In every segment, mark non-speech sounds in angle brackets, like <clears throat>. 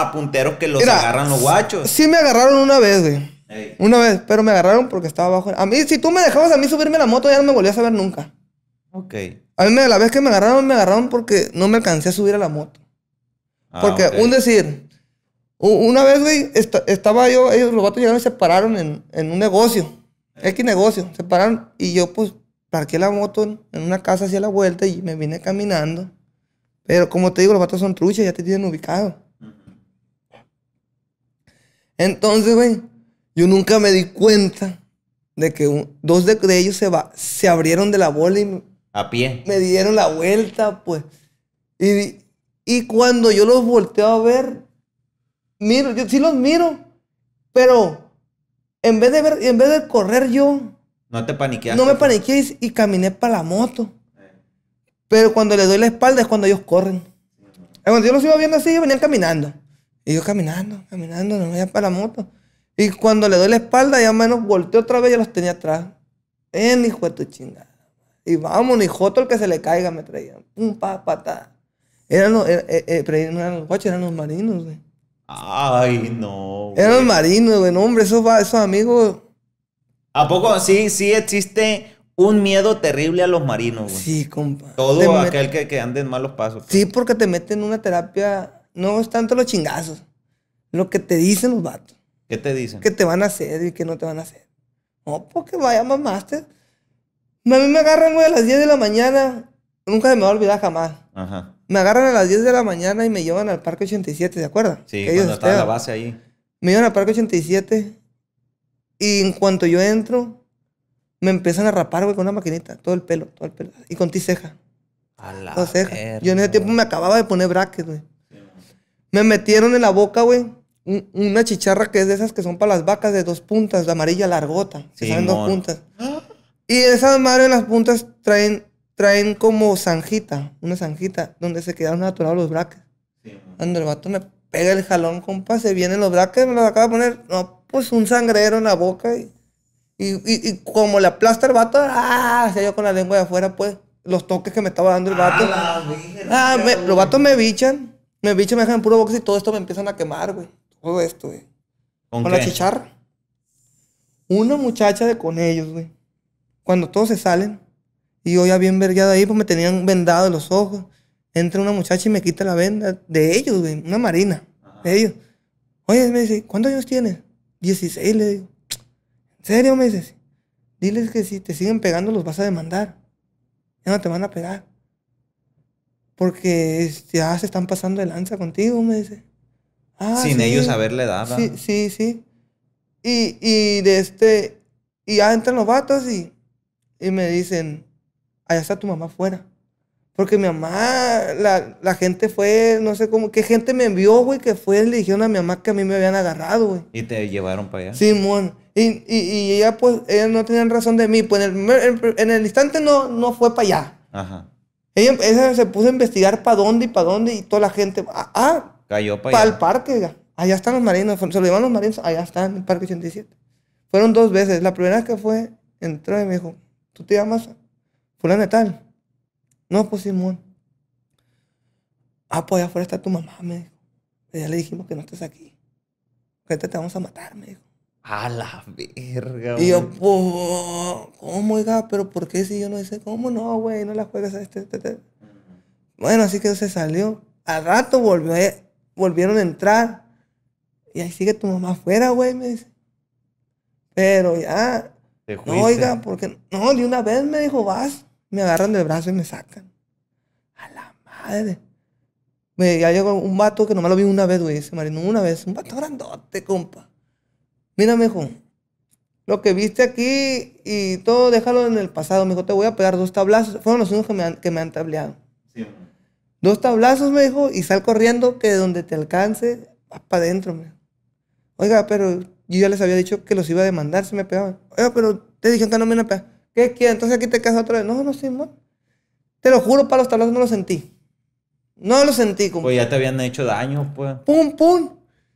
a punteros que los agarran los guachos. Sí me agarraron una vez, güey. Una vez, pero me agarraron porque estaba abajo. A mí, si tú me dejabas a mí subirme la moto, ya no me volvías a ver nunca. Ok. A mí la vez que me agarraron, me agarraron porque no me alcancé a subir a la moto. Ah, porque, un decir, una vez, güey, estaba yo, ellos, los vatos llegaron y se pararon en, un negocio. X negocio. Se pararon y yo, pues, parqué la moto en una casa hacia la vuelta y me vine caminando. Pero como te digo, los vatos son truchas, ya te tienen ubicado. Entonces, güey, yo nunca me di cuenta de que dos de, ellos se, va, se abrieron de la bola y... Me, a pie. Me dieron la vuelta, pues. Y, cuando yo los volteo a ver, miro, yo sí los miro, pero en vez de, ver, en vez de correr yo... No te paniqueas, No me pues. paniqué y, caminé para la moto. Eh. Pero cuando le doy la espalda es cuando ellos corren. Cuando yo los iba viendo así, ellos venían caminando. Y yo caminando, caminando, no voy para la moto. Y cuando le doy la espalda, ya menos volteé otra vez y los tenía atrás. En hijo de tu chingada. Y vamos, ni joto el que se le caiga me traía. Un pa, ta. Eran los, eh, eh, eh, eran los guachos, eran los marinos, güey. Ay, no. Eran los marinos, güey. No, hombre, esos, esos amigos. ¿A poco sí, sí existe un miedo terrible a los marinos, güey? Sí, compa. Todo aquel que, que ande en malos pasos. Sí, pues. porque te meten en una terapia no es tanto los chingazos, lo que te dicen los vatos. ¿Qué te dicen? Que te van a hacer y que no te van a hacer. No, porque vaya mamaste. A mí me agarran, güey, a las 10 de la mañana. Nunca se me va a olvidar jamás. Me agarran a las 10 de la mañana y me llevan al Parque 87, de acuerdo Sí, que cuando estaba la base ahí. Me llevan al Parque 87 y en cuanto yo entro, me empiezan a rapar, güey, con una maquinita. Todo el pelo, todo el pelo. Y con ceja. A la Yo en ese tiempo me acababa de poner brackets, güey. Me metieron en la boca, güey, una chicharra que es de esas que son para las vacas de dos puntas, de amarilla largota, que salen dos puntas. Y esas madres en las puntas traen, traen como zanjita, una zanjita, donde se quedaron naturales los braques. Cuando el vato me pega el jalón, compa, se vienen los braques, me los acaba de poner, no, pues un sangrero en la boca. Y, y, como le aplasta el vato, ¡ah! yo con la lengua de afuera, pues, los toques que me estaba dando el vato. Ah, los vatos me bichan. Me bicho, me dejan en puro box y todo esto me empiezan a quemar, güey. Todo esto, güey. ¿Con, la chicharra. Una muchacha de con ellos, güey. Cuando todos se salen, y yo ya bien vergueado ahí, pues me tenían vendado los ojos. Entra una muchacha y me quita la venda de ellos, güey. Una marina. De ellos. Oye, me dice, ¿cuántos años tienes? 16, le digo. ¿En serio? Me dice? Diles que si te siguen pegando los vas a demandar. Ya no te van a pegar porque ya se están pasando de lanza contigo, me dice. Ah, Sin ellos haberle dado. Sí, sí, sí. Y, de este, y ya entran los vatos y, y me dicen, allá está tu mamá afuera. Porque mi mamá, la, gente fue, no sé cómo, qué gente me envió, güey, que fue, le dijeron a mi mamá que a mí me habían agarrado, güey. ¿Y te llevaron para allá? Simón. Sí, y, y, ella, pues, ellas no tenían razón de mí. Pues en el, instante no, no fue para allá. Ajá. Ella, em, se puso a investigar para dónde y para dónde y toda la gente. Ah, ah cayó para el parque. Allá están los marinos. Se lo llevan los marinos. Allá están, en el parque 87. Fueron dos veces. La primera vez que fue, entró y me dijo, ¿tú te llamas fulana tal? No, pues Simón. Ah, pues allá afuera está tu mamá, me dijo. Pues, ya le dijimos que no estés aquí. Que te vamos a matar, me dijo. A la verga, Y yo, ¿cómo, oiga? ¿Pero por qué si yo no hice? ¿Cómo no, güey? No la juegas a este, este, este? Bueno, así que se salió. Al rato volvió, eh, volvieron a entrar. Y ahí sigue tu mamá afuera, güey, me dice. Pero ya. no, oiga, porque. No, de una vez me dijo, vas. Me agarran del brazo y me sacan. A la madre. Me, ya llegó un vato que nomás lo vi una vez, güey, ese marino, una vez. Un vato grandote, compa mira, dijo, lo que viste aquí y todo, déjalo en el pasado, mijo, te voy a pegar dos tablazos. Fueron los únicos que me han, que me han tableado. dos tablazos, me dijo, y sal corriendo que de donde te alcance, vas para adentro, me Oiga, pero yo ya les había dicho que los iba a demandar si me pegaban. Oiga, pero te dijeron que no me iban a pegar. ¿Qué quieres? Entonces aquí te quedas otra vez. No, no, sí, amor. te lo juro, para los tablazos no lo sentí. No lo sentí, compa. Pues ya te habían hecho daño, pues. Pum, pum.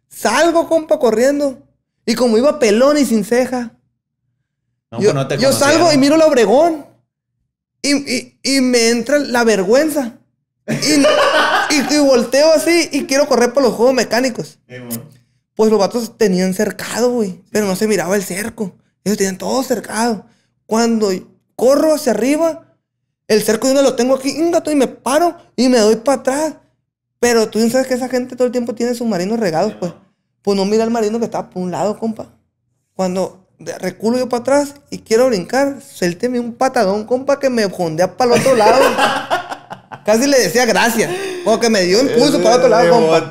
Salgo, compa, corriendo. Y como iba pelón y sin ceja. Pues yo, salgo y miro la Obregón. Y, me entra la vergüenza. <laughs> Y, y, volteo así y quiero correr por los juegos mecánicos. Pues los vatos tenían cercado, güey. Pero no se miraba el cerco. Ellos tenían todo cercado. Cuando corro hacia arriba, el cerco yo no lo tengo aquí, un gato y me paro y me doy para atrás. Pero tú sabes que esa gente todo el tiempo tiene submarinos regados, pues pues no mira al marino que estaba por un lado, compa. Cuando reculo yo para atrás y quiero brincar, suélteme un patadón, compa, que me jondea para el otro lado. <laughs> Casi le decía gracias. O que me dio impulso para el otro lado, compa.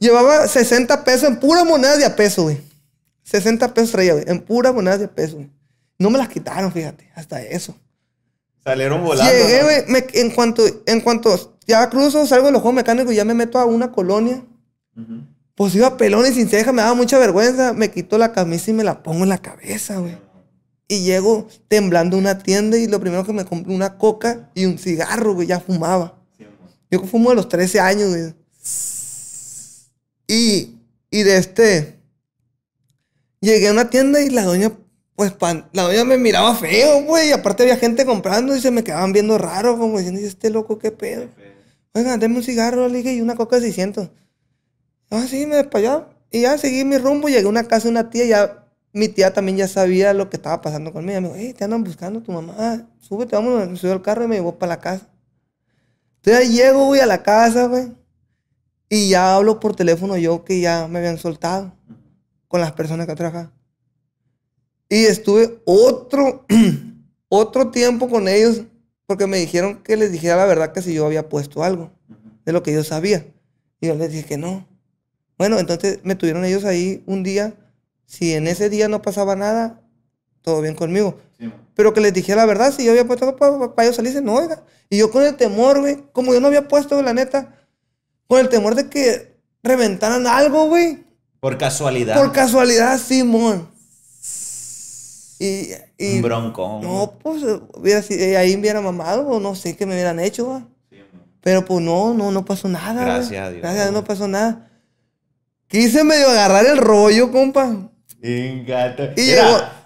Llevaba 60 pesos en puras monedas de a peso, güey. 60 pesos traía, güey. En puras monedas de a peso, güey. No me las quitaron, fíjate. Hasta eso. Salieron volando. Llegué, güey. En cuanto, en cuanto ya cruzo, salgo de los juegos mecánicos y ya me meto a una colonia. Pues iba pelón y sin ceja, me daba mucha vergüenza. Me quito la camisa y me la pongo en la cabeza, güey. Y llego temblando a una tienda y lo primero que me compré una coca y un cigarro, güey. Ya fumaba. Yo fumo a los 13 años, güey. Y, de este... Llegué a una tienda y la doña, pues, la doña me miraba feo, güey. Y aparte había gente comprando y se me quedaban viendo raro, como diciendo, este loco qué pedo? Oiga, deme un cigarro, le dije, y una coca de 600. Ah, sí, me Y ya seguí mi rumbo, llegué a una casa de una tía, ya mi tía también ya sabía lo que estaba pasando conmigo. me dijo, te andan buscando tu mamá, sube ah, súbete, vamos al carro y me llevó para la casa. Entonces llego, voy a la casa, güey. Y ya hablo por teléfono yo que ya me habían soltado con las personas que trabajaba. Y estuve otro, <clears throat> otro tiempo con ellos porque me dijeron que les dijera la verdad que si yo había puesto algo de lo que yo sabía. Y yo les dije que no. Bueno, entonces me tuvieron ellos ahí un día. Si en ese día no pasaba nada, todo bien conmigo. Pero que les dije la verdad, si yo había puesto para, para, ellos salirse, no, oiga. Y yo con el temor, güey, como yo no había puesto, la neta, con el temor de que reventaran algo, güey. Por casualidad. Por casualidad, Simón. Y, y un bronco. No, pues eh, ahí me hubiera mamado, o no sé qué me hubieran hecho, güey. Pero pues no, no, no pasó nada. Gracias a Dios. Gracias a Dios, no pasó nada. Quise medio agarrar el rollo, compa. Ingato. Y